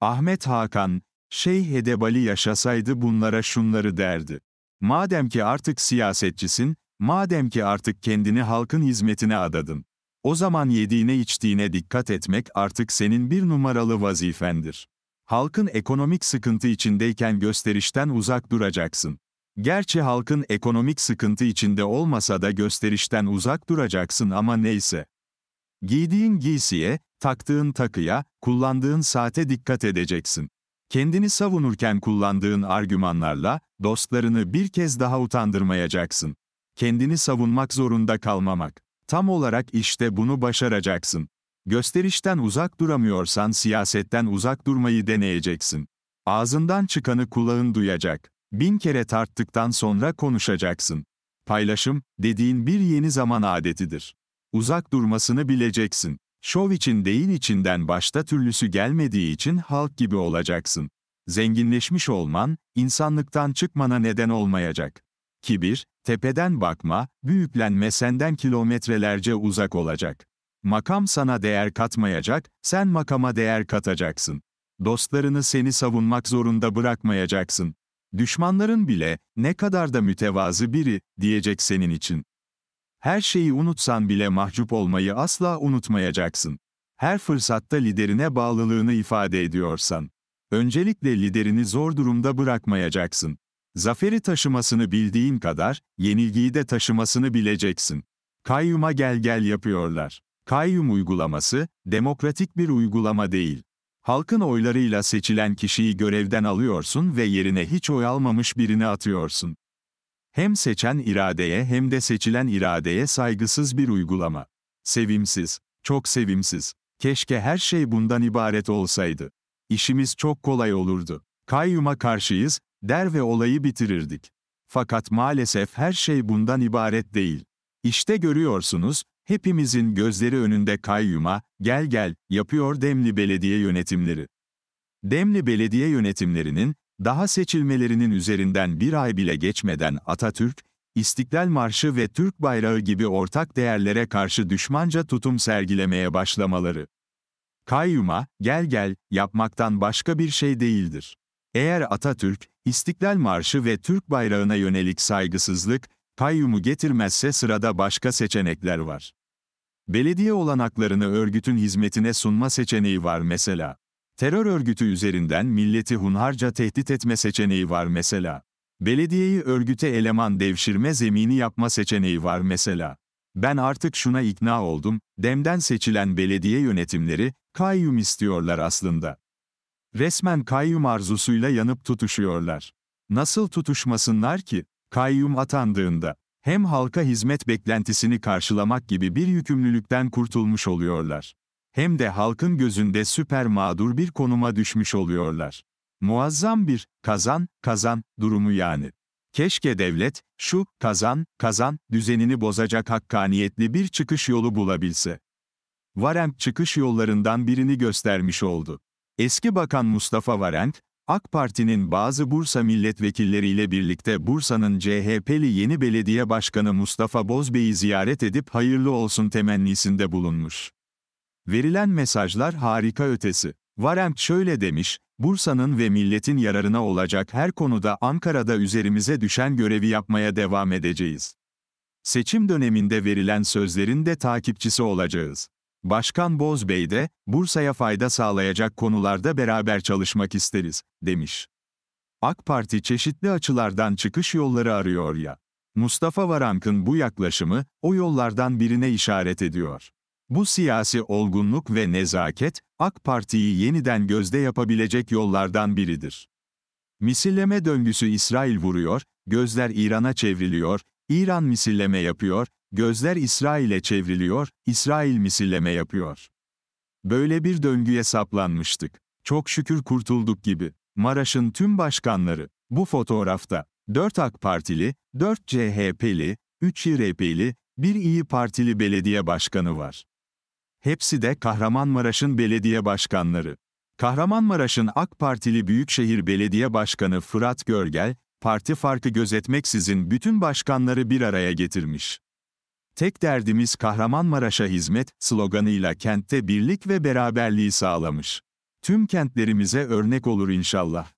Ahmet Hakan, Şeyh Edebali yaşasaydı bunlara şunları derdi. Madem ki artık siyasetçisin, madem ki artık kendini halkın hizmetine adadın. O zaman yediğine içtiğine dikkat etmek artık senin bir numaralı vazifendir. Halkın ekonomik sıkıntı içindeyken gösterişten uzak duracaksın. Gerçi halkın ekonomik sıkıntı içinde olmasa da gösterişten uzak duracaksın ama neyse. Giydiğin giysiye, Taktığın takıya, kullandığın saate dikkat edeceksin. Kendini savunurken kullandığın argümanlarla, dostlarını bir kez daha utandırmayacaksın. Kendini savunmak zorunda kalmamak. Tam olarak işte bunu başaracaksın. Gösterişten uzak duramıyorsan siyasetten uzak durmayı deneyeceksin. Ağzından çıkanı kulağın duyacak. Bin kere tarttıktan sonra konuşacaksın. Paylaşım, dediğin bir yeni zaman adetidir. Uzak durmasını bileceksin. Şov için değil içinden başta türlüsü gelmediği için halk gibi olacaksın. Zenginleşmiş olman, insanlıktan çıkmana neden olmayacak. Kibir, tepeden bakma, büyüklenme senden kilometrelerce uzak olacak. Makam sana değer katmayacak, sen makama değer katacaksın. Dostlarını seni savunmak zorunda bırakmayacaksın. Düşmanların bile, ne kadar da mütevazı biri, diyecek senin için. Her şeyi unutsan bile mahcup olmayı asla unutmayacaksın. Her fırsatta liderine bağlılığını ifade ediyorsan, öncelikle liderini zor durumda bırakmayacaksın. Zaferi taşımasını bildiğin kadar, yenilgiyi de taşımasını bileceksin. Kayyum'a gel gel yapıyorlar. Kayyum uygulaması, demokratik bir uygulama değil. Halkın oylarıyla seçilen kişiyi görevden alıyorsun ve yerine hiç oy almamış birini atıyorsun. Hem seçen iradeye hem de seçilen iradeye saygısız bir uygulama. Sevimsiz, çok sevimsiz. Keşke her şey bundan ibaret olsaydı. İşimiz çok kolay olurdu. Kayyuma karşıyız, der ve olayı bitirirdik. Fakat maalesef her şey bundan ibaret değil. İşte görüyorsunuz, hepimizin gözleri önünde kayyuma, gel gel, yapıyor Demli Belediye yönetimleri. Demli Belediye yönetimlerinin, daha seçilmelerinin üzerinden bir ay bile geçmeden Atatürk, İstiklal Marşı ve Türk bayrağı gibi ortak değerlere karşı düşmanca tutum sergilemeye başlamaları. Kayyum'a, gel gel, yapmaktan başka bir şey değildir. Eğer Atatürk, İstiklal Marşı ve Türk bayrağına yönelik saygısızlık, kayyumu getirmezse sırada başka seçenekler var. Belediye olanaklarını örgütün hizmetine sunma seçeneği var mesela. Terör örgütü üzerinden milleti hunharca tehdit etme seçeneği var mesela. Belediyeyi örgüte eleman devşirme zemini yapma seçeneği var mesela. Ben artık şuna ikna oldum, demden seçilen belediye yönetimleri, kayyum istiyorlar aslında. Resmen kayyum arzusuyla yanıp tutuşuyorlar. Nasıl tutuşmasınlar ki? Kayyum atandığında, hem halka hizmet beklentisini karşılamak gibi bir yükümlülükten kurtulmuş oluyorlar hem de halkın gözünde süper mağdur bir konuma düşmüş oluyorlar. Muazzam bir kazan, kazan durumu yani. Keşke devlet, şu kazan, kazan düzenini bozacak hakkaniyetli bir çıkış yolu bulabilse. Varenk çıkış yollarından birini göstermiş oldu. Eski Bakan Mustafa Varenk, AK Parti'nin bazı Bursa milletvekilleriyle birlikte Bursa'nın CHP'li yeni belediye başkanı Mustafa Bozbey'i ziyaret edip hayırlı olsun temennisinde bulunmuş. Verilen mesajlar harika ötesi. Varemp şöyle demiş, Bursa'nın ve milletin yararına olacak her konuda Ankara'da üzerimize düşen görevi yapmaya devam edeceğiz. Seçim döneminde verilen sözlerin de takipçisi olacağız. Başkan Bozbey de, Bursa'ya fayda sağlayacak konularda beraber çalışmak isteriz, demiş. AK Parti çeşitli açılardan çıkış yolları arıyor ya. Mustafa Varank'ın bu yaklaşımı, o yollardan birine işaret ediyor. Bu siyasi olgunluk ve nezaket, AK Parti'yi yeniden gözde yapabilecek yollardan biridir. Misilleme döngüsü İsrail vuruyor, gözler İran'a çevriliyor, İran misilleme yapıyor, gözler İsrail'e çevriliyor, İsrail misilleme yapıyor. Böyle bir döngüye saplanmıştık. Çok şükür kurtulduk gibi. Maraş'ın tüm başkanları, bu fotoğrafta, 4 AK Partili, 4 CHP'li, 3 YRP'li, bir İyi Partili belediye başkanı var. Hepsi de Kahramanmaraş'ın belediye başkanları. Kahramanmaraş'ın AK Partili Büyükşehir Belediye Başkanı Fırat Görgel, parti farkı gözetmeksizin bütün başkanları bir araya getirmiş. Tek derdimiz Kahramanmaraş'a hizmet sloganıyla kentte birlik ve beraberliği sağlamış. Tüm kentlerimize örnek olur inşallah.